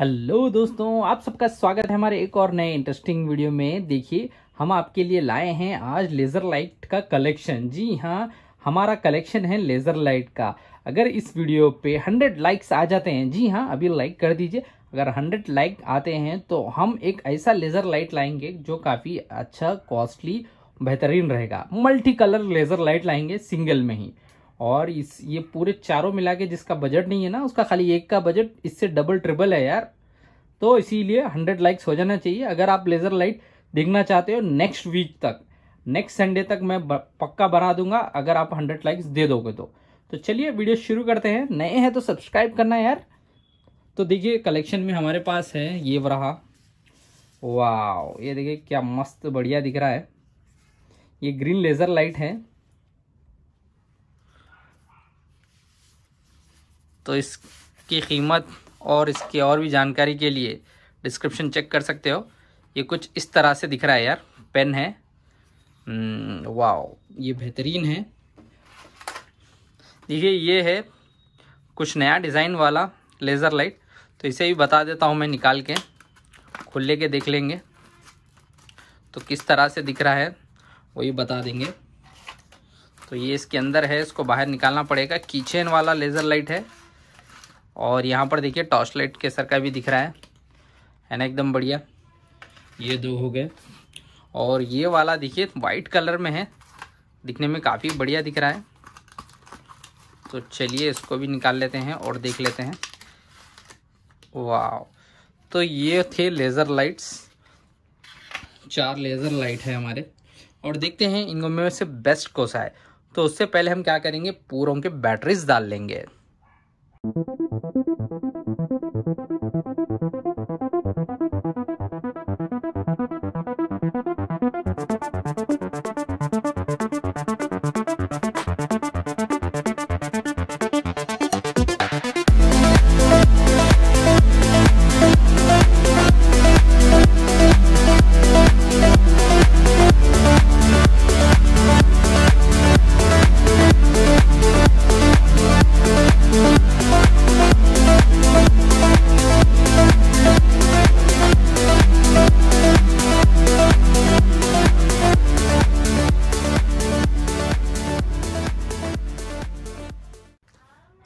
Hello दोस्तों आप सबका स्वागत है हमारे एक और नए इंटरेस्टिंग वीडियो में देखिए हम आपके लिए लाए हैं आज लेज़र लाइट का कलेक्शन जी हाँ हमारा कलेक्शन है लेज़र लाइट का अगर इस वीडियो पे 100 लाइक्स आ जाते हैं जी हाँ अभी लाइक कर दीजिए अगर 100 लाइक आते हैं तो हम एक ऐसा लेज़र लाइट लाएंगे जो काफ़ी अच्छा कॉस्टली बेहतरीन रहेगा मल्टी कलर लेज़र लाइट लाएंगे सिंगल में ही और इस ये पूरे चारों मिला के जिसका बजट नहीं है ना उसका खाली एक का बजट इससे डबल ट्रिपल है यार तो इसीलिए हंड्रेड लाइक्स हो जाना चाहिए अगर आप लेज़र लाइट देखना चाहते हो नेक्स्ट वीक तक नेक्स्ट संडे तक मैं पक्का बना दूंगा अगर आप हंड्रेड लाइक्स दे दोगे तो तो चलिए वीडियो शुरू करते हैं नए हैं तो सब्सक्राइब करना यार तो देखिए कलेक्शन में हमारे पास है ये रहा वाह ये देखिए क्या मस्त बढ़िया दिख रहा है ये ग्रीन लेज़र लाइट है तो इसकी कीमत और इसके और भी जानकारी के लिए डिस्क्रिप्शन चेक कर सकते हो ये कुछ इस तरह से दिख रहा है यार पेन है वाओ hmm, ये बेहतरीन है देखिए ये है कुछ नया डिज़ाइन वाला लेज़र लाइट तो इसे भी बता देता हूँ मैं निकाल के खुले के देख लेंगे तो किस तरह से दिख रहा है वही बता देंगे तो ये इसके अंदर है इसको बाहर निकालना पड़ेगा कीचेन वाला लेज़र लाइट है और यहाँ पर देखिए टॉर्च लाइट केसर का भी दिख रहा है है ना एकदम बढ़िया ये दो हो गए और ये वाला देखिए वाइट कलर में है दिखने में काफ़ी बढ़िया दिख रहा है तो चलिए इसको भी निकाल लेते हैं और देख लेते हैं वाह तो ये थे लेज़र लाइट्स चार लेज़र लाइट है हमारे और देखते हैं इनमें से बेस्ट कौन सा है तो उससे पहले हम क्या करेंगे पूरों के बैटरीज डाल लेंगे Thank you.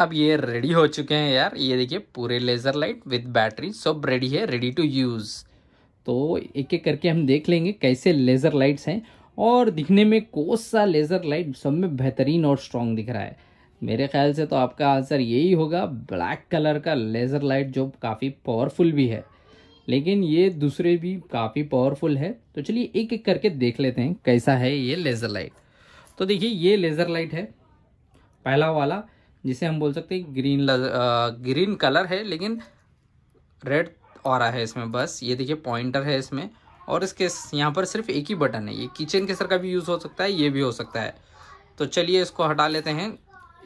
अब ये रेडी हो चुके हैं यार ये देखिए पूरे लेज़र लाइट विद बैटरी सब रेडी है रेडी टू यूज़ तो एक एक करके हम देख लेंगे कैसे लेज़र लाइट्स हैं और दिखने में कौन सा लेज़र लाइट सब में बेहतरीन और स्ट्रॉन्ग दिख रहा है मेरे ख्याल से तो आपका आंसर यही होगा ब्लैक कलर का लेज़र लाइट जो काफ़ी पावरफुल भी है लेकिन ये दूसरे भी काफ़ी पावरफुल है तो चलिए एक एक करके देख लेते हैं कैसा है ये लेज़र लाइट तो देखिए ये लेज़र लाइट है पहला वाला जिसे हम बोल सकते हैं ग्रीन लग ग्रीन कलर है लेकिन रेड और है इसमें बस ये देखिए पॉइंटर है इसमें और इसके यहाँ पर सिर्फ एक ही बटन है ये किचन के सर का भी यूज़ हो सकता है ये भी हो सकता है तो चलिए इसको हटा लेते हैं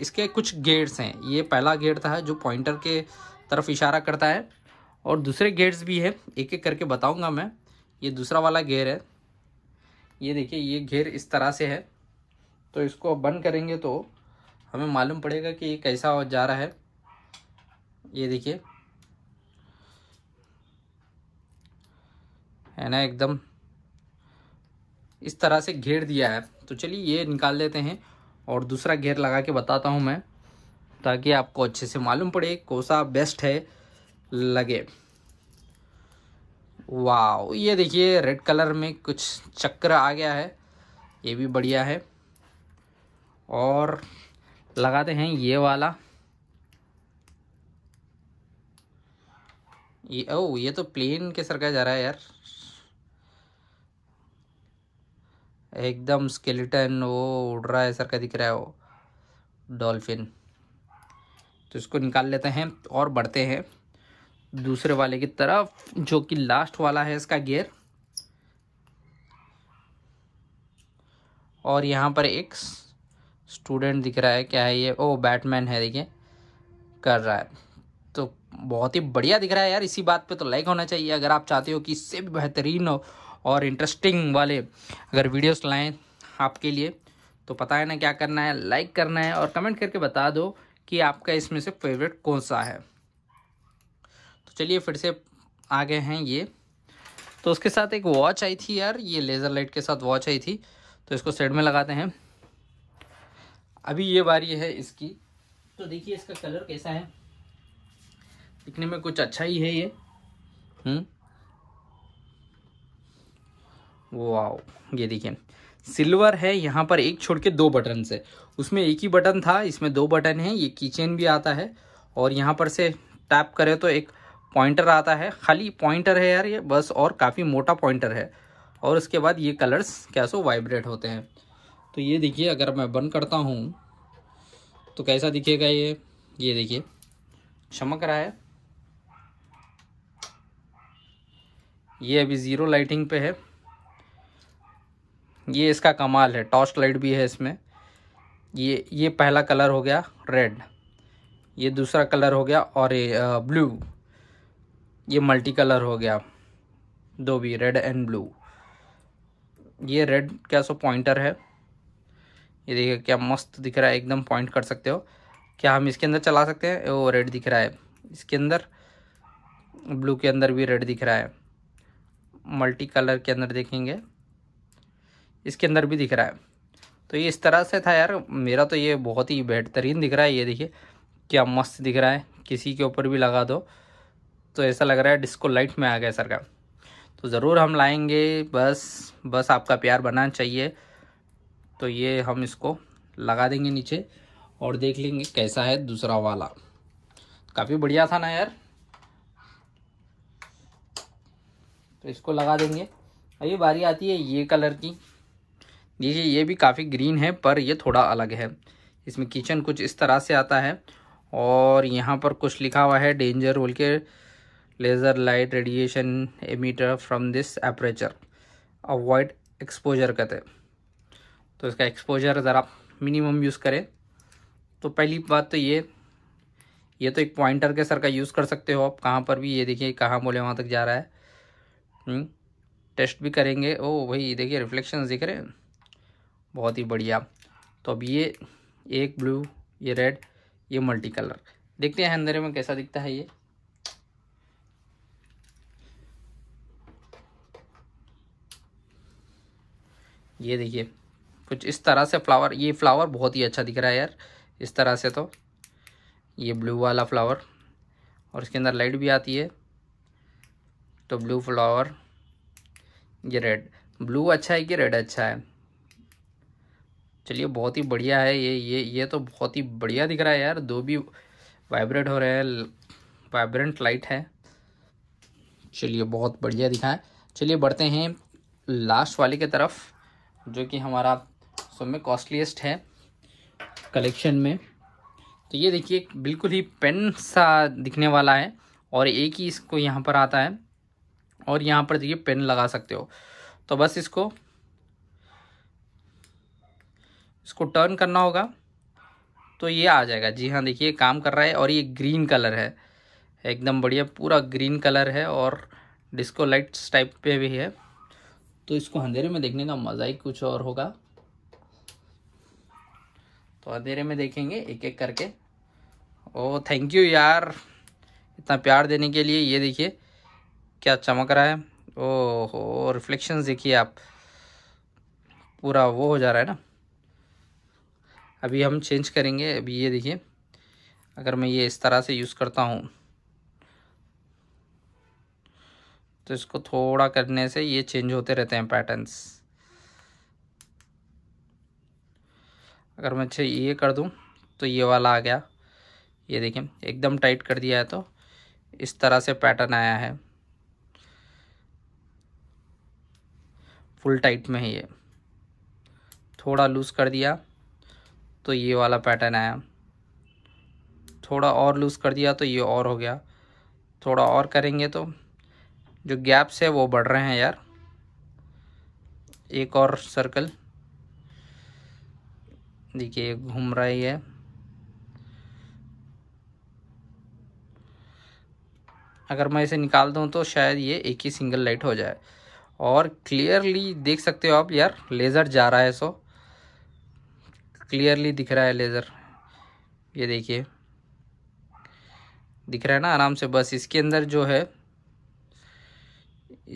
इसके कुछ गेट्स हैं ये पहला गेट था जो पॉइंटर के तरफ इशारा करता है और दूसरे गेट्स भी है एक एक करके बताऊँगा मैं ये दूसरा वाला गेयर है ये देखिए ये घेर इस तरह से है तो इसको बंद करेंगे तो हमें मालूम पड़ेगा कि ये कैसा जा रहा है ये देखिए है ना एकदम इस तरह से घेर दिया है तो चलिए ये निकाल लेते हैं और दूसरा घेर लगा के बताता हूँ मैं ताकि आपको अच्छे से मालूम पड़े कोसा बेस्ट है लगे वाह ये देखिए रेड कलर में कुछ चक्र आ गया है ये भी बढ़िया है और लगाते हैं ये वाला ये ओ ये तो प्लेन के सर का जा रहा है यार एकदम स्केलेटन वो उड़ रहा है सर का दिख रहा है वो डॉल्फिन तो इसको निकाल लेते हैं और बढ़ते हैं दूसरे वाले की तरफ जो कि लास्ट वाला है इसका गियर और यहाँ पर एक स्टूडेंट दिख रहा है क्या है ये ओ बैटमैन है देखिए कर रहा है तो बहुत ही बढ़िया दिख रहा है यार इसी बात पे तो लाइक होना चाहिए अगर आप चाहते हो कि इससे भी बेहतरीन हो और इंटरेस्टिंग वाले अगर वीडियोस लाएँ आपके लिए तो पता है ना क्या करना है लाइक करना है और कमेंट करके बता दो कि आपका इसमें से फेवरेट कौन सा है तो चलिए फिर से आ गए हैं ये तो उसके साथ एक वॉच आई थी यार ये लेज़र लाइट के साथ वॉच आई थी तो इसको सेट में लगाते हैं अभी ये बारी है इसकी तो देखिए इसका कलर कैसा है दिखने में कुछ अच्छा ही है ये हम्म वाओ ये देखिए सिल्वर है यहाँ पर एक छोड़ के दो बटन से उसमें एक ही बटन था इसमें दो बटन है ये कीचेन भी आता है और यहाँ पर से टैप करें तो एक पॉइंटर आता है खाली पॉइंटर है यार ये बस और काफ़ी मोटा पॉइंटर है और उसके बाद ये कलर्स क्या सो वाइब्रेट होते हैं तो ये देखिए अगर मैं बंद करता हूँ तो कैसा दिखेगा ये ये देखिए चमक रहा है ये अभी ज़ीरो लाइटिंग पे है ये इसका कमाल है टॉर्च लाइट भी है इसमें ये ये पहला कलर हो गया रेड ये दूसरा कलर हो गया और ये ब्लू ये मल्टी कलर हो गया दो भी रेड एंड ब्लू ये रेड क्या सो पॉइंटर है ये देखिए क्या मस्त दिख रहा है एकदम पॉइंट कर सकते हो क्या हम इसके अंदर चला सकते हैं वो रेड दिख रहा है इसके अंदर ब्लू के अंदर भी रेड दिख रहा है मल्टी कलर के अंदर देखेंगे इसके अंदर भी दिख रहा है तो ये इस तरह से था यार मेरा तो ये बहुत ही बेहतरीन दिख रहा है ये देखिए क्या मस्त दिख रहा है किसी के ऊपर भी लगा दो तो ऐसा लग रहा है डिस्को लाइट में आ गया सर का तो ज़रूर हम लाएंगे बस बस आपका प्यार बनाना चाहिए तो ये हम इसको लगा देंगे नीचे और देख लेंगे कैसा है दूसरा वाला काफ़ी बढ़िया था ना यार तो इसको लगा देंगे अभी बारी आती है ये कलर की देखिए ये भी काफ़ी ग्रीन है पर ये थोड़ा अलग है इसमें किचन कुछ इस तरह से आता है और यहाँ पर कुछ लिखा हुआ है डेंजर बोल के laser light radiation emitter from this aperture avoid exposure कहते हैं तो इसका एक्सपोजर ज़रा मिनिमम यूज़ करें तो पहली बात तो ये ये तो एक पॉइंटर के सर का यूज़ कर सकते हो आप कहाँ पर भी ये देखिए कहाँ बोले वहाँ तक जा रहा है टेस्ट हम्म, भी करेंगे ओ भाई देखिए रिफ्लेक्शन दिख रहे हैं बहुत ही बढ़िया तो अब ये एक ब्लू ये रेड ये मल्टी कलर देखते हैं अंधेरे में कैसा दिखता है ये ये देखिए कुछ इस तरह से फ्लावर ये फ्लावर बहुत ही अच्छा दिख रहा है यार इस तरह से तो ये ब्लू वाला फ्लावर और इसके अंदर लाइट भी आती है तो ब्लू फ्लावर ये रेड ब्लू अच्छा है कि रेड अच्छा है चलिए बहुत ही बढ़िया है ये ये ये तो बहुत ही बढ़िया दिख रहा है यार दो भी वाइब्रेट हो रहे हैं वाइब्रेंट लाइट है चलिए बहुत बढ़िया दिखा है चलिए बढ़ते हैं लास्ट वाले की तरफ जो कि हमारा सब में कॉस्टलीस्ट है कलेक्शन में तो ये देखिए बिल्कुल ही पेन सा दिखने वाला है और एक ही इसको यहाँ पर आता है और यहाँ पर देखिए पेन लगा सकते हो तो बस इसको इसको टर्न करना होगा तो ये आ जाएगा जी हाँ देखिए काम कर रहा है और ये ग्रीन कलर है एकदम बढ़िया पूरा ग्रीन कलर है और डिस्को लाइट्स टाइप पे भी है तो इसको अंधेरे में देखने का मज़ा ही कुछ और होगा तो अंधेरे में देखेंगे एक एक करके ओ थैंक यू यार इतना प्यार देने के लिए ये देखिए क्या चमक रहा है ओ हो रिफ्लेक्शन देखिए आप पूरा वो हो जा रहा है ना अभी हम चेंज करेंगे अभी ये देखिए अगर मैं ये इस तरह से यूज़ करता हूँ तो इसको थोड़ा करने से ये चेंज होते रहते हैं पैटर्न्स अगर मैं अच्छे ये कर दूँ तो ये वाला आ गया ये देखिए एकदम टाइट कर दिया है तो इस तरह से पैटर्न आया है फुल टाइट में है ये थोड़ा लूज़ कर दिया तो ये वाला पैटर्न आया थोड़ा और लूज़ कर दिया तो ये और हो गया थोड़ा और करेंगे तो जो गैप्स है वो बढ़ रहे हैं यार एक और सर्कल देखिए घूम रही है अगर मैं इसे निकाल दूं तो शायद ये एक ही सिंगल लाइट हो जाए और क्लियरली देख सकते हो आप यार लेज़र जा रहा है सो क्लियरली दिख रहा है लेज़र ये देखिए दिख रहा है ना आराम से बस इसके अंदर जो है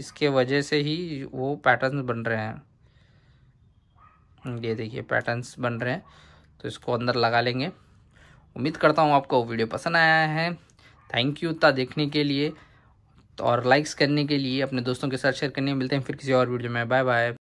इसके वजह से ही वो पैटर्न्स बन रहे हैं ये देखिए पैटर्न्स बन रहे हैं तो इसको अंदर लगा लेंगे उम्मीद करता हूँ आपको वीडियो पसंद आया है थैंक यू इतना देखने के लिए और लाइक्स करने के लिए अपने दोस्तों के साथ शेयर करने मिलते हैं फिर किसी और वीडियो में बाय बाय